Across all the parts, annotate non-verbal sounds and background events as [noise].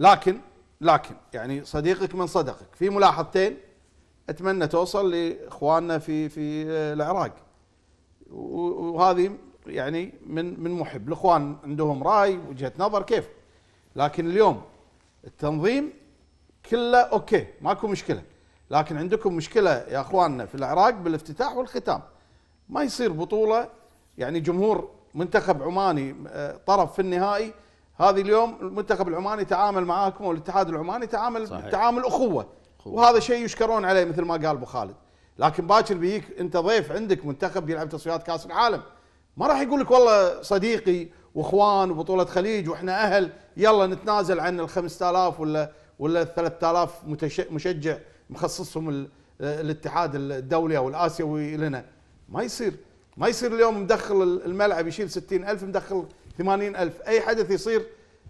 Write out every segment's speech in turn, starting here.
لكن لكن يعني صديقك من صدقك في ملاحظتين اتمنى توصل لاخواننا في في آه، العراق وهذه يعني من من محب الاخوان عندهم راي وجهه نظر كيف لكن اليوم التنظيم كله اوكي ماكو مشكله لكن عندكم مشكله يا اخواننا في العراق بالافتتاح والختام ما يصير بطوله يعني جمهور منتخب عماني آه، طرف في النهائي هذه اليوم المنتخب العماني تعامل معاكم والاتحاد العماني تعامل صحيح. تعامل اخوه خوة. وهذا شيء يشكرون عليه مثل ما قال ابو خالد لكن باكر بيك انت ضيف عندك منتخب بيلعب تصفيات كاس العالم ما راح يقول لك والله صديقي واخوان وبطوله خليج واحنا اهل يلا نتنازل عن ال 5000 ولا ولا 3000 مشجع مخصصهم الاتحاد الدولي او الاسيوي لنا ما يصير ما يصير اليوم مدخل الملعب يشيل 60000 مدخل 80 ألف أي حدث يصير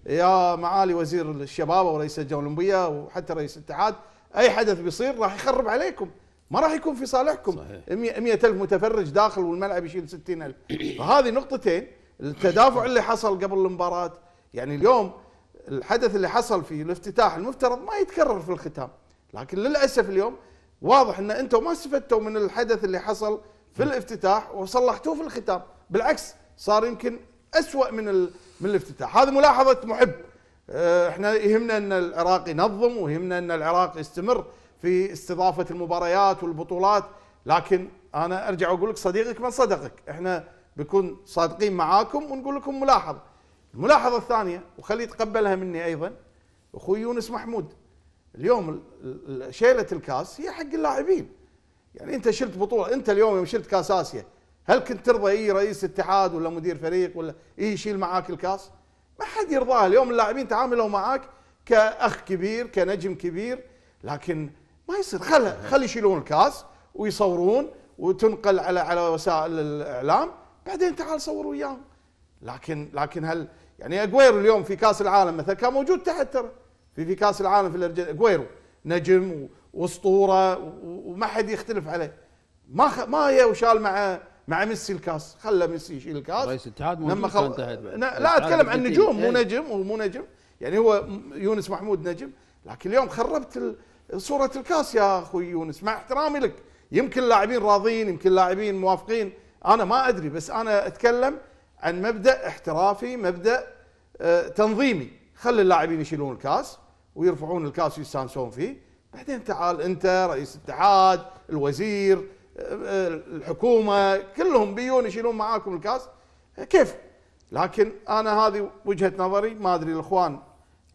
يا معالي وزير الشباب أو رئيس الاولمبيه وحتى رئيس الاتحاد اي حدث بيصير راح يخرب عليكم ما راح يكون في صالحكم 100000 متفرج داخل والملعب يشيل 60000 فهذه نقطتين التدافع اللي حصل قبل المباراه يعني اليوم الحدث اللي حصل في الافتتاح المفترض ما يتكرر في الختام لكن للاسف اليوم واضح ان انتم ما استفدتوا من الحدث اللي حصل في الافتتاح وصلحتوه في الختام بالعكس صار يمكن اسوا من ال... من الافتتاح هذه ملاحظه محب آه، احنا يهمنا ان العراق ينظم ويهمنا ان العراق يستمر في استضافه المباريات والبطولات لكن انا ارجع واقول لك صديقك من صدقك احنا بنكون صادقين معاكم ونقول لكم ملاحظه الملاحظه الثانيه وخلي يتقبلها مني ايضا اخوي يونس محمود اليوم شيله الكاس هي حق اللاعبين يعني انت شلت بطوله انت اليوم يوم شلت كاس اسيا هل كنت ترضى اي رئيس اتحاد ولا مدير فريق ولا اي يشيل معاك الكاس ما حد يرضاه اليوم اللاعبين تعاملوا معاك كاخ كبير كنجم كبير لكن ما يصير خل خل يشيلون الكاس ويصورون وتنقل على على وسائل الاعلام بعدين تعال صور وياهم لكن لكن هل يعني اجويرو اليوم في كاس العالم مثلا كان موجود تحت ترى في في كاس العالم في الارجنتين اجويرو نجم واسطوره وما حد يختلف عليه ما خ... ما يا وشال مع مع ميسي الكاس خلى ميسي يشيل الكاس رئيس الاتحاد لما خل... ن... لا اتكلم عن نجوم مو إيه. نجم ومو نجم يعني هو يونس محمود نجم لكن اليوم خربت صوره الكاس يا اخوي يونس مع احترامي لك يمكن اللاعبين راضيين يمكن اللاعبين موافقين انا ما ادري بس انا اتكلم عن مبدا احترافي مبدا آه، تنظيمي خلي اللاعبين يشيلون الكاس ويرفعون الكاس ويستانسون فيه بعدين تعال انت رئيس الاتحاد الوزير الحكومه كلهم بيون يشيلون معاكم الكاس كيف لكن انا هذه وجهه نظري ما ادري الاخوان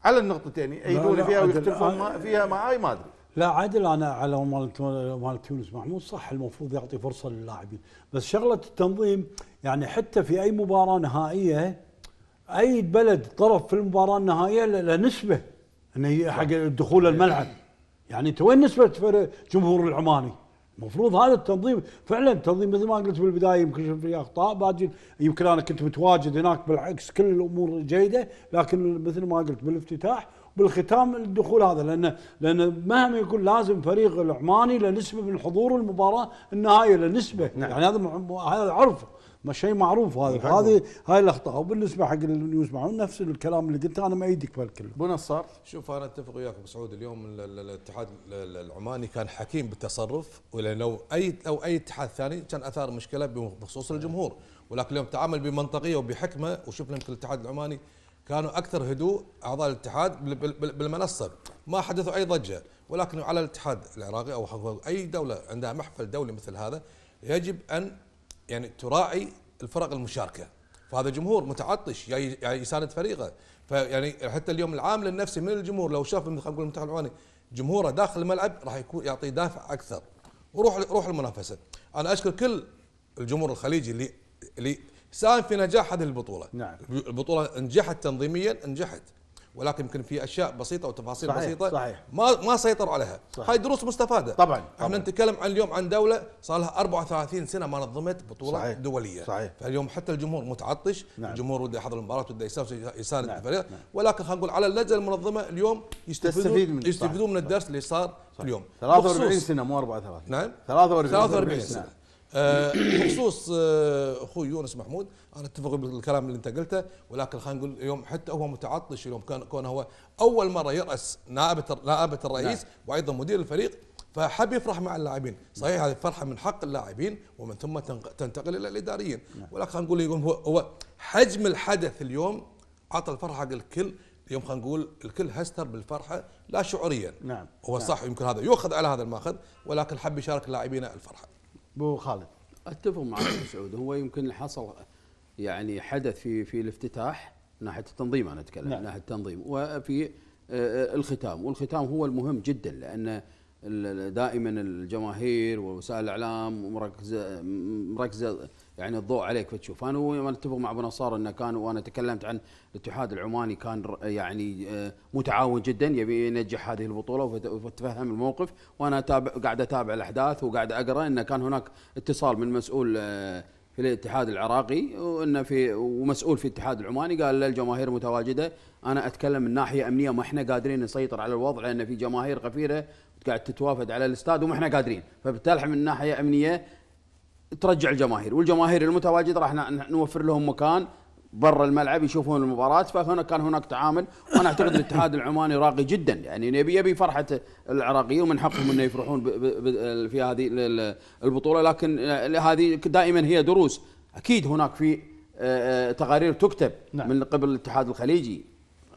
على النقطتين يعيدوني فيها ويختلفون فيها معاي ما ادري لا عدل انا على مال تونس محمود صح المفروض يعطي فرصه للاعبين بس شغله التنظيم يعني حتى في اي مباراه نهائيه اي بلد طرف في المباراه النهائيه له نسبه انه حق دخول الملعب يعني انت وين نسبه جمهور العماني؟ المفروض هذا التنظيم فعلا تنظيم مثل ما قلت بالبدايه يمكن في اخطاء باجي يمكن انا كنت متواجد هناك بالعكس كل الامور جيده لكن مثل ما قلت بالافتتاح بالختام الدخول هذا لان لان مهما يكون لازم فريق العماني له نسبه من حضور المباراه النهائيه له نسبه نعم. يعني هذا هذا عرفه ما شيء معروف هذا هذه هاي الاخطاء وبالنسبه حق اللي يسمعون نفس الكلام اللي قلته انا ما ايدك بهالكلمه بو نصار شوف انا اتفق وياك ابو سعود اليوم الاتحاد العماني كان حكيم بالتصرف لو اي لو اي اتحاد ثاني كان اثار مشكله بخصوص الجمهور ولكن اليوم تعامل بمنطقيه وبحكمه وشفنا يمكن الاتحاد العماني كانوا اكثر هدوء اعضاء الاتحاد بالمنصه ما حدثوا اي ضجه ولكن على الاتحاد العراقي او اي دوله عندها محفل دولي مثل هذا يجب ان يعني تراعي الفرق المشاركه فهذا جمهور متعطش جاي يعني يساند فريقه فيعني حتى اليوم العامل النفسي من الجمهور لو شاف خلينا نقول المنتخب العماني جمهوره داخل الملعب راح يكون يعطي دافع اكثر وروح روح المنافسه انا اشكر كل الجمهور الخليجي اللي اللي ساهم في نجاح هذه البطوله نعم البطوله نجحت تنظيميا نجحت ولكن يمكن في اشياء بسيطه وتفاصيل صحيح بسيطه صحيح ما ما سيطروا عليها صحيح هاي دروس مستفاده طبعا, طبعًا. احنا نتكلم عن اليوم عن دوله صار لها 34 سنه ما نظمت بطوله صحيح دوليه صحيح فاليوم حتى الجمهور متعطش نعم. الجمهور وده يحضر المباراه وده يساند نعم. الفريق نعم. ولكن خلينا نقول على اللجنه المنظمه اليوم يستفيدون يستفيدون من الدرس اللي صار اليوم 43 سنه مو 34 نعم 43 سنه 43 سنه آه، بخصوص آه، اخوي يونس محمود انا اتفق بالكلام اللي انت قلته ولكن خلينا نقول اليوم حتى هو متعطش اليوم كان كونه هو اول مره يراس نائبه نائبه الرئيس نعم. وايضا مدير الفريق فحب يفرح مع اللاعبين صحيح هذه الفرحه من حق اللاعبين ومن ثم تنتقل الى الاداريين نعم. ولكن خلينا نقول هو, هو حجم الحدث اليوم عطى الفرحه حق الكل اليوم خلينا نقول الكل هستر بالفرحه لا شعوريا نعم هو نعم. صح يمكن هذا يؤخذ على هذا الماخذ ولكن حب يشارك اللاعبين الفرحه ابو خالد اتفق مع ابو سعود هو يمكن حصل يعني حدث في في الافتتاح ناحيه التنظيم انا اتكلم نعم. ناحيه التنظيم وفي آه، آه، الختام والختام هو المهم جدا لان دائما الجماهير ووسائل الاعلام مركزه مركزه يعني الضوء عليك فتشوف انا اتفق مع ابو نصار انه كان وانا تكلمت عن الاتحاد العماني كان يعني آه، متعاون جدا يبي ينجح هذه البطوله وتفهم الموقف وانا تابع قاعد اتابع الاحداث وقاعد اقرا انه كان هناك اتصال من مسؤول آه، في الاتحاد العراقي وانه في ومسؤول في الاتحاد العماني قال للجماهير متواجده انا اتكلم من ناحيه امنيه ما احنا قادرين نسيطر على الوضع لان في جماهير غفيره قاعد تتوافد على الاستاد وما احنا قادرين فبالتالي من ناحيه امنيه ترجع الجماهير والجماهير المتواجد راح نوفر لهم مكان برا الملعب يشوفون المباراه فهنا كان هناك تعامل وانا اعتقد [coughs] الاتحاد العماني راقي جدا يعني يبي يبي فرحه العراقيين ومن حقهم انه يفرحون في هذه البطوله لكن هذه دائما هي دروس اكيد هناك في آه، آه، تقارير تكتب نعم. من قبل الاتحاد الخليجي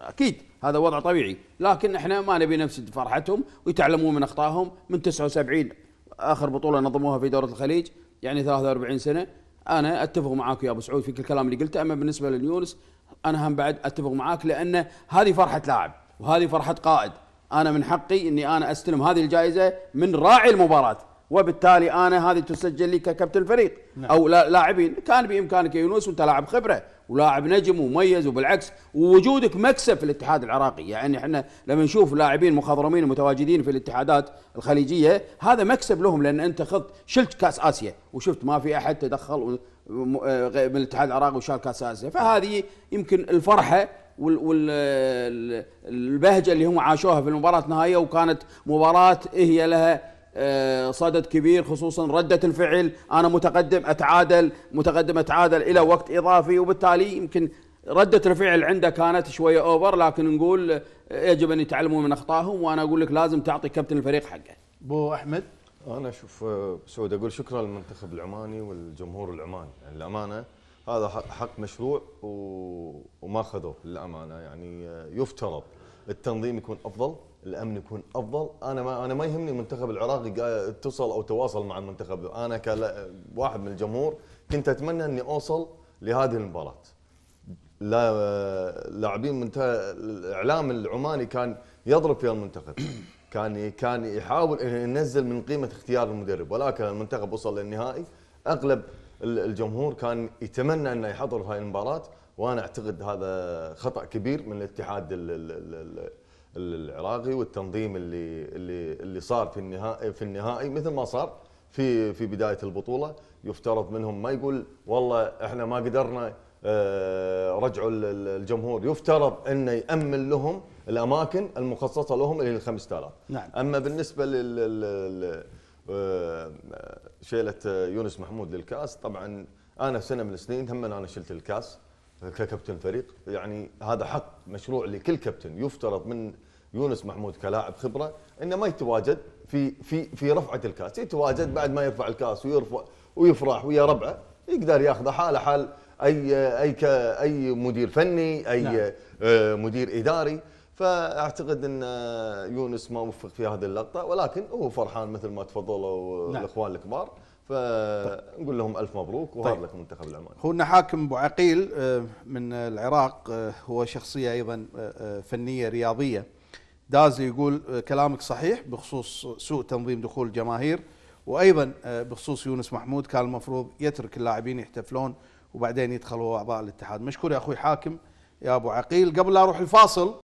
اكيد هذا وضع طبيعي لكن احنا ما نبي نفس فرحتهم ويتعلمون من اخطائهم من 79 اخر بطوله نظموها في دوره الخليج يعني 43 سنه انا اتفق معاك يا ابو سعود في كل الكلام اللي قلته اما بالنسبه لليونس انا هم بعد اتفق معاك لان هذه فرحه لاعب وهذه فرحه قائد انا من حقي اني انا استلم هذه الجائزه من راعي المباراه وبالتالي انا هذه تسجل لي ككابتن الفريق نعم. او لاعبين كان بامكانك يا يونس وانت لاعب خبره ولاعب نجم ومميز وبالعكس ووجودك مكسب في الاتحاد العراقي يعني احنا لما نشوف لاعبين مخضرمين متواجدين في الاتحادات الخليجيه هذا مكسب لهم لان انت خذت شلت كاس اسيا وشفت ما في احد تدخل آه، من الاتحاد العراقي وشال كاس اسيا فهذه يمكن الفرحه والبهجه اللي هم عاشوها في المباراه النهائيه وكانت مباراه هي لها آه، صدد كبير خصوصا ردة الفعل أنا متقدم أتعادل متقدم أتعادل إلى وقت إضافي وبالتالي يمكن ردة الفعل عنده كانت شوية أوفر لكن نقول يجب أن يتعلموا من أخطائهم وأنا أقول لك لازم تعطي كابتن الفريق حقه بو أحمد أنا أشوف آه، سعود أقول شكرا للمنتخب العماني والجمهور العماني يعني الأمانة هذا حق مشروع وما خذوه للأمانة يعني آه، يفترض التنظيم يكون افضل الامن يكون افضل انا ما انا ما يهمني المنتخب العراقي اتصل او تواصل مع المنتخب انا كواحد من الجمهور كنت اتمنى اني اوصل لهذه المباراه لا لاعبين منت... الاعلام العماني كان يضرب في المنتخب كان كان يحاول انه ينزل من قيمه اختيار المدرب ولكن المنتخب وصل للنهائي اغلب الجمهور كان يتمنى انه يحضر هاي المباراه وانا اعتقد هذا خطا كبير من الاتحاد الـ الـ الـ العراقي والتنظيم اللي اللي اللي صار في النهائي في النهائي مثل ما صار في في بدايه البطوله يفترض منهم ما يقول والله احنا ما قدرنا آه، رجعوا الجمهور يفترض انه يامن لهم الاماكن المخصصه لهم اللي هي 5000 نعم. اما بالنسبه لل آه، شيله يونس محمود للكاس طبعا انا سنه من السنين هم انا شلت الكاس ككابتن فريق يعني هذا حق مشروع لكل كابتن يفترض من يونس محمود كلاعب خبره انه ما يتواجد في في في رفعه الكاس يتواجد بعد ما يرفع الكاس ويرفع ويفرح ويا ربعه يقدر ياخذه حاله حال اي اي اي مدير فني اي نعم. آه، مدير اداري فاعتقد ان يونس ما وفق في هذه اللقطه ولكن هو فرحان مثل ما تفضلوا نعم. الاخوان الكبار فنقول لهم الف مبروك وهذا طيب. لك المنتخب العماني. هو حاكم ابو عقيل آه، من العراق آه، هو شخصيه ايضا آه، فنيه رياضيه. دازي يقول كلامك صحيح بخصوص سوء تنظيم دخول الجماهير وايضا بخصوص يونس محمود كان المفروض يترك اللاعبين يحتفلون وبعدين يدخلوا اعضاء الاتحاد. مشكور يا اخوي حاكم يا ابو عقيل قبل لا اروح الفاصل